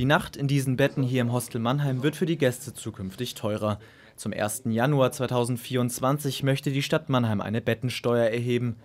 Die Nacht in diesen Betten hier im Hostel Mannheim wird für die Gäste zukünftig teurer. Zum 1. Januar 2024 möchte die Stadt Mannheim eine Bettensteuer erheben.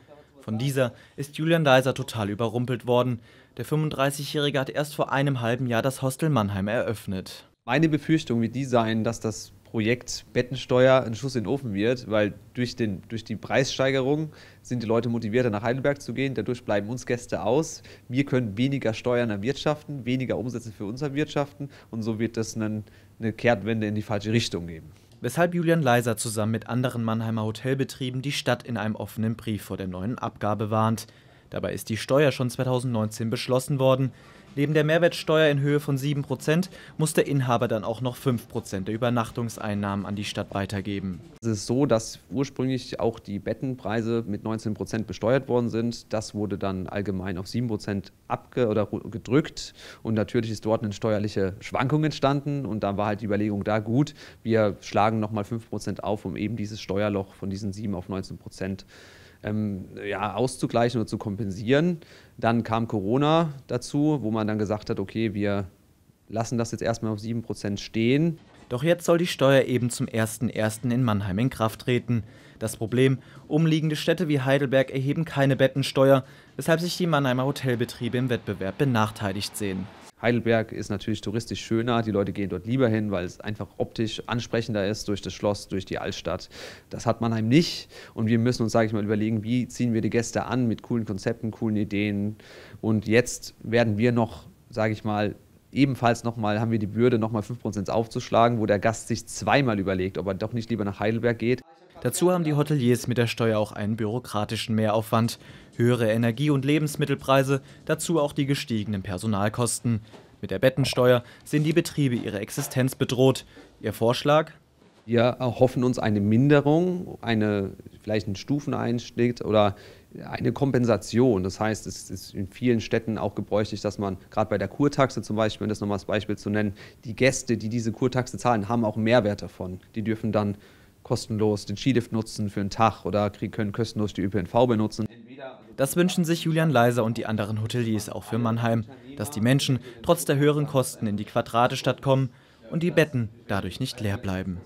Von dieser ist Julian Deiser total überrumpelt worden. Der 35-Jährige hat erst vor einem halben Jahr das Hostel Mannheim eröffnet. Meine Befürchtung wird die sein, dass das Projekt Bettensteuer ein Schuss in den Ofen wird, weil durch, den, durch die Preissteigerung sind die Leute motivierter, nach Heidelberg zu gehen. Dadurch bleiben uns Gäste aus. Wir können weniger Steuern erwirtschaften, weniger Umsätze für uns erwirtschaften und so wird das einen, eine Kehrtwende in die falsche Richtung geben weshalb Julian Leiser zusammen mit anderen Mannheimer Hotelbetrieben die Stadt in einem offenen Brief vor der neuen Abgabe warnt. Dabei ist die Steuer schon 2019 beschlossen worden. Neben der Mehrwertsteuer in Höhe von 7% muss der Inhaber dann auch noch 5% der Übernachtungseinnahmen an die Stadt weitergeben. Es ist so, dass ursprünglich auch die Bettenpreise mit 19% besteuert worden sind. Das wurde dann allgemein auf 7% abge oder gedrückt und natürlich ist dort eine steuerliche Schwankung entstanden und da war halt die Überlegung da gut, wir schlagen nochmal 5% auf, um eben dieses Steuerloch von diesen 7 auf 19% ähm, ja, auszugleichen oder zu kompensieren. Dann kam Corona dazu, wo man dann gesagt hat, okay, wir lassen das jetzt erstmal auf 7% stehen. Doch jetzt soll die Steuer eben zum 01.01. in Mannheim in Kraft treten. Das Problem, umliegende Städte wie Heidelberg erheben keine Bettensteuer, weshalb sich die Mannheimer Hotelbetriebe im Wettbewerb benachteiligt sehen. Heidelberg ist natürlich touristisch schöner, die Leute gehen dort lieber hin, weil es einfach optisch ansprechender ist durch das Schloss, durch die Altstadt. Das hat Mannheim nicht und wir müssen uns, sage ich mal, überlegen, wie ziehen wir die Gäste an mit coolen Konzepten, coolen Ideen und jetzt werden wir noch, sage ich mal, ebenfalls nochmal, haben wir die Bürde, nochmal 5% aufzuschlagen, wo der Gast sich zweimal überlegt, ob er doch nicht lieber nach Heidelberg geht. Dazu haben die Hoteliers mit der Steuer auch einen bürokratischen Mehraufwand, höhere Energie- und Lebensmittelpreise, dazu auch die gestiegenen Personalkosten. Mit der Bettensteuer sehen die Betriebe ihre Existenz bedroht. Ihr Vorschlag? Wir erhoffen uns eine Minderung, eine, vielleicht einen Stufeneinstieg oder eine Kompensation. Das heißt, es ist in vielen Städten auch gebräuchlich, dass man gerade bei der Kurtaxe zum Beispiel, um das nochmal als Beispiel zu nennen, die Gäste, die diese Kurtaxe zahlen, haben auch Mehrwert davon. Die dürfen dann kostenlos den Skilift nutzen für einen Tag oder können kostenlos die ÖPNV benutzen. Das wünschen sich Julian Leiser und die anderen Hoteliers auch für Mannheim, dass die Menschen trotz der höheren Kosten in die Quadratestadt kommen und die Betten dadurch nicht leer bleiben.